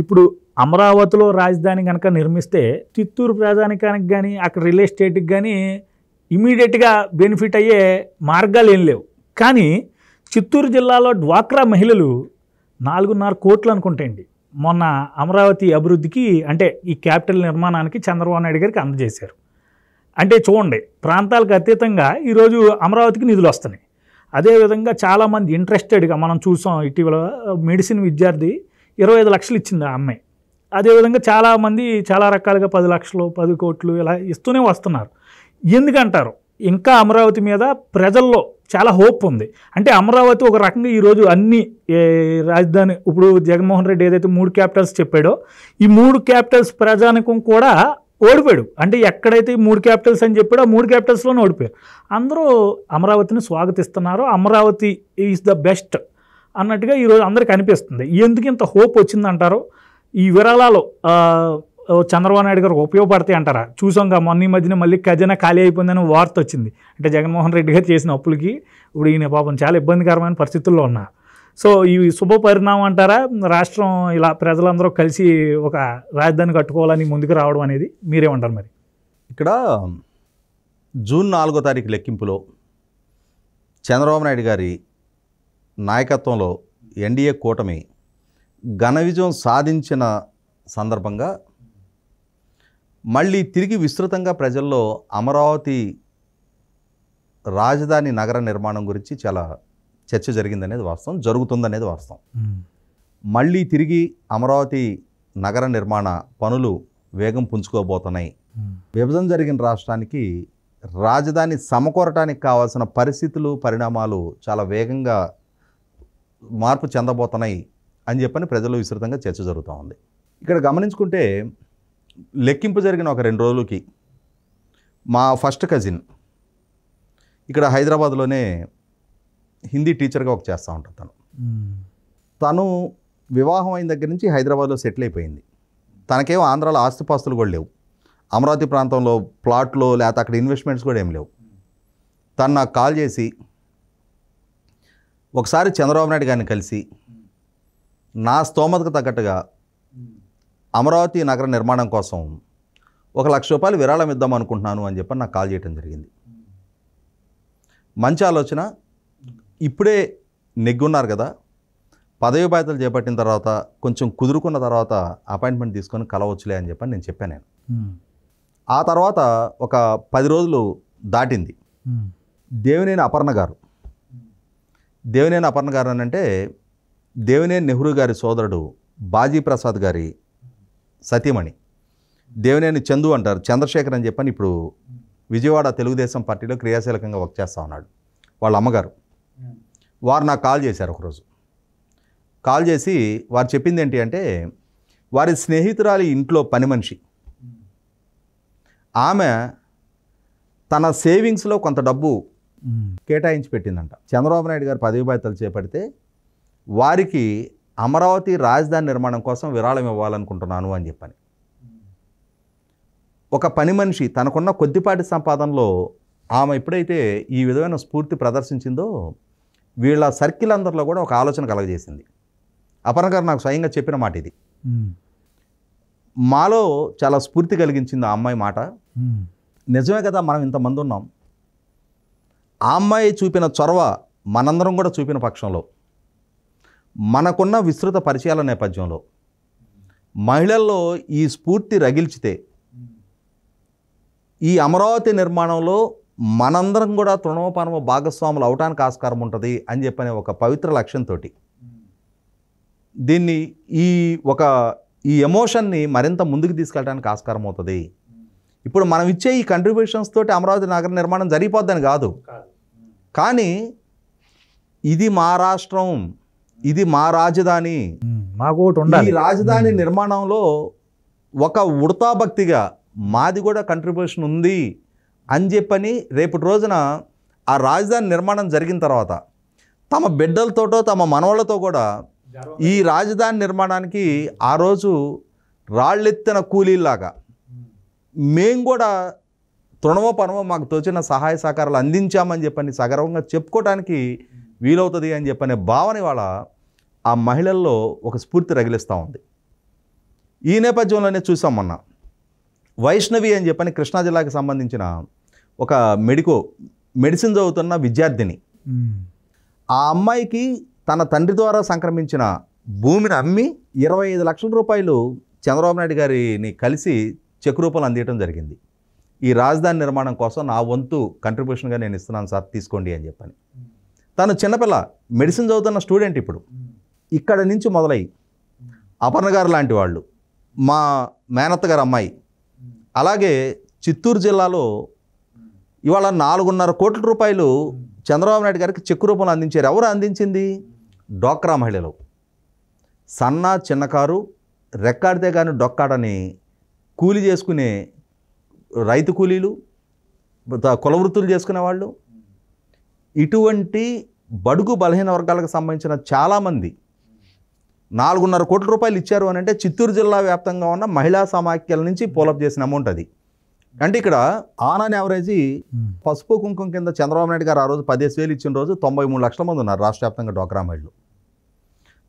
ఇప్పుడు అమరావతిలో రాజధాని కనుక నిర్మిస్తే చిత్తూరు ప్రజానికానికి కానీ అక్కడ రియల్ ఎస్టేట్కి కానీ ఇమీడియట్గా బెనిఫిట్ అయ్యే మార్గాలు ఏం లేవు కానీ చిత్తూరు జిల్లాలో డ్వాక్రా మహిళలు నాలుగున్నర కోట్లు అనుకుంటాయండి మొన్న అమరావతి అభివృద్ధికి అంటే ఈ క్యాపిటల్ నిర్మాణానికి చంద్రబాబు నాయుడు గారికి అందజేశారు అంటే చూడండి ప్రాంతాలకు అతీతంగా ఈరోజు అమరావతికి నిధులు వస్తున్నాయి అదేవిధంగా చాలామంది ఇంట్రెస్టెడ్గా మనం చూసాం ఇటీవల మెడిసిన్ విద్యార్థి ఇరవై ఐదు లక్షలు ఇచ్చింది ఆ అమ్మాయి అదేవిధంగా చాలామంది చాలా రకాలుగా పది లక్షలు పది కోట్లు ఇలా ఇస్తూనే వస్తున్నారు ఎందుకంటారు ఇంకా అమరావతి మీద ప్రజల్లో చాలా హోప్ ఉంది అంటే అమరావతి ఒక రకంగా ఈరోజు అన్ని రాజధాని ఇప్పుడు జగన్మోహన్ రెడ్డి ఏదైతే మూడు క్యాపిటల్స్ చెప్పాడో ఈ మూడు క్యాపిటల్స్ ప్రజానికం కూడా ఓడిపోయాడు అంటే ఎక్కడైతే మూడు క్యాపిటల్స్ అని చెప్పాడో ఆ మూడు క్యాపిటల్స్లోనే ఓడిపోయారు అందరూ అమరావతిని స్వాగతిస్తున్నారు అమరావతి ఈజ్ ద బెస్ట్ అన్నట్టుగా ఈరోజు అందరికీ అనిపిస్తుంది ఎందుకు ఇంత హోప్ వచ్చిందంటారో ఈ విరాళాలు చంద్రబాబు నాయుడు గారికి ఉపయోగపడతాయి అంటారా కదా మొన్న ఈ మధ్యన మళ్ళీ ఖజానా ఖాళీ అయిపోయిందని వార్త వచ్చింది అంటే జగన్మోహన్ రెడ్డి గారు చేసిన అప్పులకి ఇప్పుడు ఈయన పాపం చాలా ఇబ్బందికరమైన పరిస్థితుల్లో ఉన్నా సో ఈ శుభ పరిణామం అంటారా రాష్ట్రం ఇలా ప్రజలందరూ కలిసి ఒక రాజధాని కట్టుకోవాలని ముందుకు రావడం అనేది మీరేమంటారు మరి ఇక్కడ జూన్ నాలుగో తారీఖు లెక్కింపులో చంద్రబాబు నాయుడు గారి నాయకత్వంలో ఎన్డీఏ కూటమి ఘన విజయం సాధించిన సందర్భంగా మళ్ళీ తిరిగి విస్తృతంగా ప్రజల్లో అమరావతి రాజధాని నగర నిర్మాణం గురించి చాలా చర్చ జరిగిందనేది వాస్తవం జరుగుతుందనేది వాస్తవం మళ్ళీ తిరిగి అమరావతి నగర నిర్మాణ పనులు వేగం పుంజుకోబోతున్నాయి విభజన జరిగిన రాష్ట్రానికి రాజధాని సమకూరటానికి కావాల్సిన పరిస్థితులు పరిణామాలు చాలా వేగంగా మార్పు చెందబోతున్నాయి అని చెప్పని ప్రజలు విస్తృతంగా చర్చ జరుగుతూ ఉంది ఇక్కడ గమనించుకుంటే లెక్కింపు జరిగిన ఒక రెండు రోజులకి మా ఫస్ట్ కజిన్ ఇక్కడ హైదరాబాద్లోనే హిందీ టీచర్గా ఒక చేస్తూ ఉంటుంది తను తను వివాహం అయిన దగ్గర నుంచి హైదరాబాద్లో సెటిల్ అయిపోయింది తనకేమో ఆంధ్రాలో ఆస్తిపాస్తులు కూడా లేవు అమరావతి ప్రాంతంలో ప్లాట్లో లేకపోతే అక్కడ ఇన్వెస్ట్మెంట్స్ కూడా ఏం లేవు తను నాకు కాల్ చేసి ఒకసారి చంద్రబాబు నాయుడు గారిని కలిసి నా స్తోమతకు తగ్గట్టుగా అమరావతి నగర నిర్మాణం కోసం ఒక లక్ష రూపాయలు విరాళం ఇద్దాం అనుకుంటున్నాను అని చెప్పి నాకు కాల్ చేయడం జరిగింది మంచి ఆలోచన ఇప్పుడే నెగ్గున్నారు కదా పదవి బాధ్యతలు చేపట్టిన తర్వాత కొంచెం కుదురుకున్న తర్వాత అపాయింట్మెంట్ తీసుకొని కలవచ్చులే అని చెప్పని నేను చెప్పాను నేను ఆ తర్వాత ఒక పది రోజులు దాటింది దేవినేని అపర్ణ గారు దేవినేని అపర్ణ గారు అని అంటే దేవినేని నెహ్రూ గారి సోదరుడు బాజీ ప్రసాద్ గారి సతీమణి దేవినేని చందు అంటారు చంద్రశేఖర్ అని చెప్పని ఇప్పుడు విజయవాడ తెలుగుదేశం పార్టీలో క్రియాశీలకంగా వర్క్ చేస్తూ ఉన్నాడు వాళ్ళ అమ్మగారు వారు నాకు కాల్ చేశారు ఒకరోజు కాల్ చేసి వారు చెప్పింది ఏంటి అంటే వారి స్నేహితురాలి ఇంట్లో పని మనిషి ఆమె తన సేవింగ్స్లో కొంత డబ్బు కేటాయించి పెట్టిందంట చంద్రబాబు నాయుడు గారు పదవి బాధ్యతలు చేపడితే వారికి అమరావతి రాజధాని నిర్మాణం కోసం విరాళం ఇవ్వాలనుకుంటున్నాను అని చెప్పని ఒక పని మనిషి తనకున్న కొద్దిపాటి సంపాదనలో ఆమె ఎప్పుడైతే ఈ విధమైన స్ఫూర్తి ప్రదర్శించిందో వీళ్ళ సర్కిల్ అందరిలో కూడా ఒక ఆలోచన కలగజేసింది అపర్ణ గారు నాకు స్వయంగా చెప్పిన మాట ఇది మాలో చాలా స్ఫూర్తి కలిగించింది ఆ అమ్మాయి మాట నిజమే కదా మనం ఇంతమంది ఉన్నాం ఆ అమ్మాయి చూపిన చొరవ మనందరం కూడా చూపిన పక్షంలో మనకున్న విస్తృత పరిచయాల నేపథ్యంలో మహిళల్లో ఈ స్ఫూర్తి రగిల్చితే ఈ అమరావతి నిర్మాణంలో మనందరం కూడా తృణమపానమ భాగస్వాములు అవటానికి ఆస్కారం ఉంటుంది అని చెప్పనే ఒక పవిత్ర లక్ష్యంతో దీన్ని ఈ ఒక ఈ ఎమోషన్ని మరింత ముందుకు తీసుకెళ్ళడానికి ఆస్కారం అవుతుంది ఇప్పుడు మనం ఇచ్చే ఈ కంట్రిబ్యూషన్స్ తోటి అమరావతి నగర నిర్మాణం జరిగిపోద్దని కాదు కానీ ఇది మా రాష్ట్రం ఇది మా రాజధాని ఈ రాజధాని నిర్మాణంలో ఒక భక్తిగా మాది కూడా కంట్రిబ్యూషన్ ఉంది అని చెప్పని రేపటి రోజున ఆ రాజధాని నిర్మాణం జరిగిన తర్వాత తమ బిడ్డలతోటో తమ మనవాళ్ళతో కూడా ఈ రాజధాని నిర్మాణానికి ఆ రోజు రాళ్ళెత్తిన కూలీలాగా మేము కూడా తృణమో పనమో మాకు తోచిన సహాయ సహకారాలు అందించామని చెప్పని సగర్వంగా చెప్పుకోవడానికి వీలవుతుంది అని చెప్పనే భావన ఇవాళ ఆ మహిళల్లో ఒక స్ఫూర్తి రగిలిస్తూ ఉంది ఈ నేపథ్యంలోనే చూసాం మొన్న వైష్ణవి అని చెప్పని కృష్ణా జిల్లాకి సంబంధించిన ఒక మెడికో మెడిసిన్ చదువుతున్న విద్యార్థిని ఆ అమ్మాయికి తన తండ్రి ద్వారా సంక్రమించిన భూమిని అమ్మి ఇరవై ఐదు లక్షల రూపాయలు చంద్రబాబు నాయుడు గారిని కలిసి చెక్ రూపంలో అందించడం జరిగింది ఈ రాజధాని నిర్మాణం కోసం నా వంతు కంట్రిబ్యూషన్గా నేను ఇస్తున్నాను సార్ తీసుకోండి అని చెప్పని తను చిన్నపిల్ల మెడిసిన్ చదువుతున్న స్టూడెంట్ ఇప్పుడు ఇక్కడ నుంచి మొదలై అపర్ణ గారు లాంటి వాళ్ళు మా మేనత్త గారు అమ్మాయి అలాగే చిత్తూరు జిల్లాలో ఇవాళ నాలుగున్నర కోట్ల రూపాయలు చంద్రబాబు నాయుడు గారికి చెక్కు రూపంలో అందించారు ఎవరు అందించింది డోక్రా మహిళలు సన్న చిన్నకారు రెక్కాడితే కానీ డొక్కాడని కూలి చేసుకునే రైతు కూలీలు కులవృత్తులు చేసుకునే వాళ్ళు ఇటువంటి బడుగు బలహీన వర్గాలకు సంబంధించిన చాలామంది నాలుగున్నర కోట్ల రూపాయలు ఇచ్చారు అని అంటే చిత్తూరు జిల్లా వ్యాప్తంగా ఉన్న మహిళా సమాఖ్యల నుంచి పోలప్ చేసిన అమౌంట్ అది అంటే ఇక్కడ ఆన్ యావరేజీ పసుపు కుంకుమ కింద చంద్రబాబు నాయుడు గారు ఆ రోజు పదిహేను వేలు ఇచ్చిన రోజు తొంభై మూడు లక్షల మంది ఉన్నారు రాష్ట్ర వ్యాప్తంగా డోక్రా మహిళలు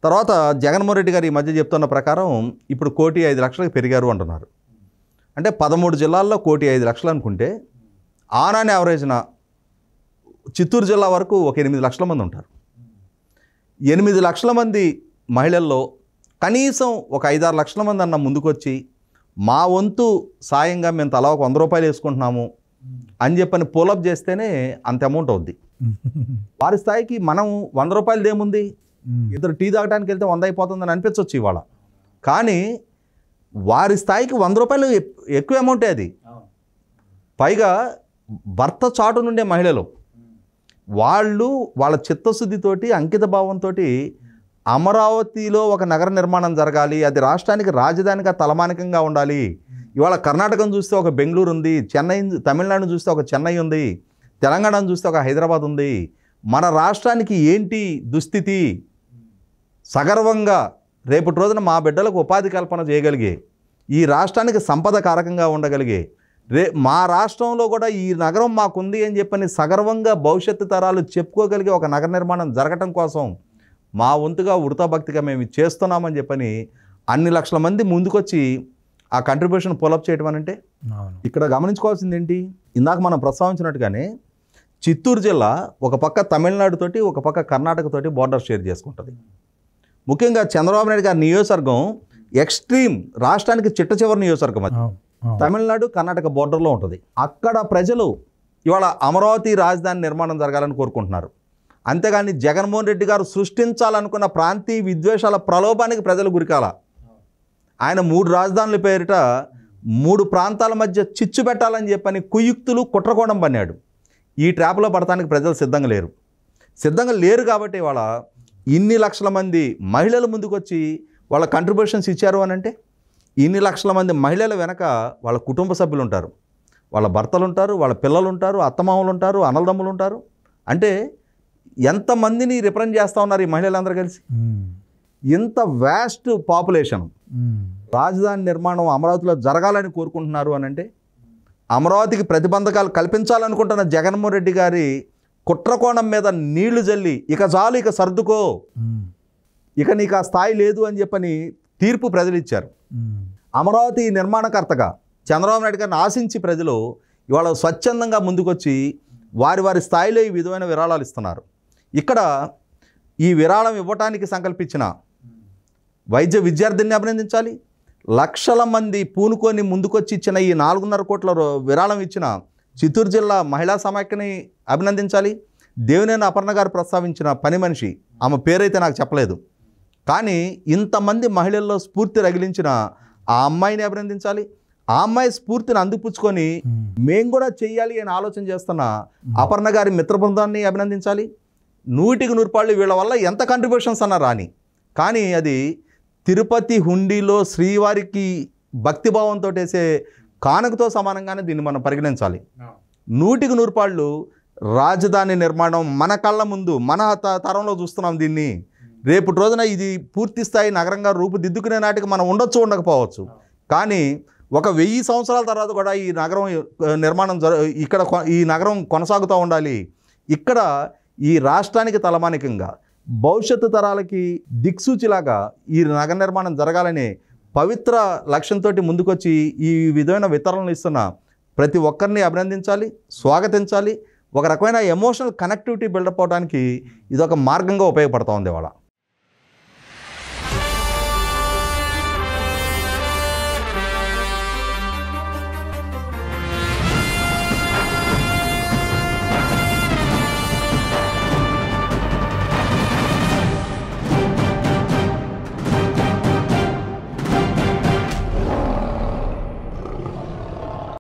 తర్వాత జగన్మోహన్ రెడ్డి గారు ఈ మధ్య చెప్తున్న ప్రకారం ఇప్పుడు కోటి ఐదు లక్షలకు పెరిగారు అంటున్నారు అంటే పదమూడు జిల్లాల్లో కోటి ఐదు లక్షలు అనుకుంటే ఆనాని యావరేజ్న చిత్తూరు జిల్లా వరకు ఒక ఎనిమిది లక్షల మంది ఉంటారు ఎనిమిది లక్షల మంది మహిళల్లో కనీసం ఒక ఐదారు లక్షల మంది అన్న ముందుకొచ్చి మా వంతు సాయంగా మేము తలా ఒక వంద రూపాయలు వేసుకుంటున్నాము అని చెప్పని పోలప్ చేస్తేనే అంత అమౌంట్ అవుద్ది వారి స్థాయికి మనం వంద దేముంది ఇద్దరు టీ తాగడానికి వెళ్తే వంద అయిపోతుందని అనిపించవచ్చు ఇవాళ కానీ వారి స్థాయికి వంద రూపాయలు ఎక్కువ అమౌంటే అది పైగా భర్త చాటు నుండే మహిళలు వాళ్ళు వాళ్ళ చిత్తశుద్ధితోటి అంకిత భావంతో అమరావతిలో ఒక నగర నిర్మాణం జరగాలి అది రాష్ట్రానికి రాజధానిగా తలమానికంగా ఉండాలి ఇవాళ కర్ణాటకం చూస్తే ఒక బెంగళూరు ఉంది చెన్నై తమిళనాడు చూస్తే ఒక చెన్నై ఉంది తెలంగాణను చూస్తే ఒక హైదరాబాద్ ఉంది మన రాష్ట్రానికి ఏంటి దుస్థితి సగర్వంగా రేపటి రోజున మా బిడ్డలకు ఉపాధి కల్పన చేయగలిగే ఈ రాష్ట్రానికి సంపద కారకంగా ఉండగలిగే రే మా రాష్ట్రంలో కూడా ఈ నగరం మాకుంది అని చెప్పని సగర్వంగా భవిష్యత్తు తరాలు చెప్పుకోగలిగే ఒక నగర నిర్మాణం జరగటం కోసం మా వంతుగా భక్తిగా మేము చేస్తున్నామని చెప్పని అన్ని లక్షల మంది ముందుకొచ్చి ఆ కంట్రిబ్యూషన్ పులప్ చేయటం అని అంటే ఇక్కడ గమనించుకోవాల్సింది ఏంటి ఇందాక మనం ప్రస్తావించినట్టుగానే చిత్తూరు జిల్లా ఒక పక్క తమిళనాడుతోటి ఒక పక్క కర్ణాటకతోటి బార్డర్ షేర్ చేసుకుంటుంది ముఖ్యంగా చంద్రబాబు నాయుడు గారి నియోజకవర్గం ఎక్స్ట్రీమ్ రాష్ట్రానికి చిట్ట చివరి నియోజకవర్గం అది తమిళనాడు కర్ణాటక బోర్డర్లో ఉంటుంది అక్కడ ప్రజలు ఇవాళ అమరావతి రాజధాని నిర్మాణం జరగాలని కోరుకుంటున్నారు అంతేగాని జగన్మోహన్ రెడ్డి గారు సృష్టించాలనుకున్న ప్రాంతీయ విద్వేషాల ప్రలోభానికి ప్రజలు గురికాల ఆయన మూడు రాజధానుల పేరిట మూడు ప్రాంతాల మధ్య చిచ్చు పెట్టాలని చెప్పని కుయుక్తులు కుట్రకోణం పన్నాడు ఈ ట్రాప్లో పడటానికి ప్రజలు సిద్ధంగా లేరు సిద్ధంగా లేరు కాబట్టి ఇవాళ ఇన్ని లక్షల మంది మహిళలు ముందుకొచ్చి వాళ్ళ కంట్రిబ్యూషన్స్ ఇచ్చారు అని అంటే ఇన్ని లక్షల మంది మహిళల వెనక వాళ్ళ కుటుంబ సభ్యులు ఉంటారు వాళ్ళ భర్తలు ఉంటారు వాళ్ళ పిల్లలు ఉంటారు అత్తమామలు ఉంటారు అనలదమ్ములు ఉంటారు అంటే ఎంతమందిని రిప్రజెంట్ చేస్తూ ఉన్నారు ఈ మహిళలందరూ కలిసి ఇంత వ్యాస్ట్ పాపులేషన్ రాజధాని నిర్మాణం అమరావతిలో జరగాలని కోరుకుంటున్నారు అని అంటే అమరావతికి ప్రతిబంధకాలు కల్పించాలనుకుంటున్న జగన్మోహన్ రెడ్డి గారి కుట్రకోణం మీద నీళ్లు జల్లి ఇక చాలు ఇక సర్దుకో ఇక నీకు ఆ స్థాయి లేదు అని చెప్పని తీర్పు ప్రజలు ఇచ్చారు అమరావతి నిర్మాణకర్తగా చంద్రబాబు నాయుడు గారిని ఆశించి ప్రజలు ఇవాళ స్వచ్ఛందంగా ముందుకొచ్చి వారి వారి స్థాయిలో ఈ విధమైన విరాళాలు ఇస్తున్నారు ఇక్కడ ఈ విరాళం ఇవ్వటానికి సంకల్పించిన వైద్య విద్యార్థిని అభినందించాలి లక్షల మంది పూనుకొని ముందుకొచ్చి ఇచ్చిన ఈ నాలుగున్నర కోట్ల విరాళం ఇచ్చిన చిత్తూరు జిల్లా మహిళా సమాఖ్యని అభినందించాలి దేవినేని అపర్ణ గారు ప్రస్తావించిన పని మనిషి ఆమె పేరైతే నాకు చెప్పలేదు కానీ ఇంతమంది మహిళల్లో స్ఫూర్తి రగిలించిన ఆ అమ్మాయిని అభినందించాలి ఆ అమ్మాయి స్ఫూర్తిని అందిపుచ్చుకొని మేము కూడా చేయాలి అని ఆలోచన చేస్తున్న అపర్ణ గారి మిత్ర బృందాన్ని అభినందించాలి నూటికి నూరుపాళ్ళు వీళ్ళ వల్ల ఎంత కంట్రిబ్యూషన్స్ అన్న రాని కానీ అది తిరుపతి హుండీలో శ్రీవారికి భక్తిభావంతో వేసే కానుకతో సమానంగానే దీన్ని మనం పరిగణించాలి నూటికి నూరు పాళ్ళు రాజధాని నిర్మాణం మన కళ్ళ ముందు మన తరంలో చూస్తున్నాం దీన్ని రేపు రోజున ఇది పూర్తి స్థాయి నగరంగా రూపుదిద్దుకునే నాటికి మనం ఉండొచ్చు ఉండకపోవచ్చు కానీ ఒక వెయ్యి సంవత్సరాల తర్వాత కూడా ఈ నగరం నిర్మాణం ఇక్కడ ఈ నగరం కొనసాగుతూ ఉండాలి ఇక్కడ ఈ రాష్ట్రానికి తలమానికంగా భవిష్యత్తు తరాలకి దిక్సూచిలాగా ఈ నగర నిర్మాణం జరగాలని పవిత్ర లక్ష్యంతో ముందుకొచ్చి ఈ విధమైన వితరణలు ఇస్తున్న ప్రతి ఒక్కరిని అభినందించాలి స్వాగతించాలి ఒక రకమైన ఎమోషనల్ కనెక్టివిటీ బిల్డప్ అవడానికి ఇది ఒక మార్గంగా ఉపయోగపడుతూ ఉంది వాళ్ళ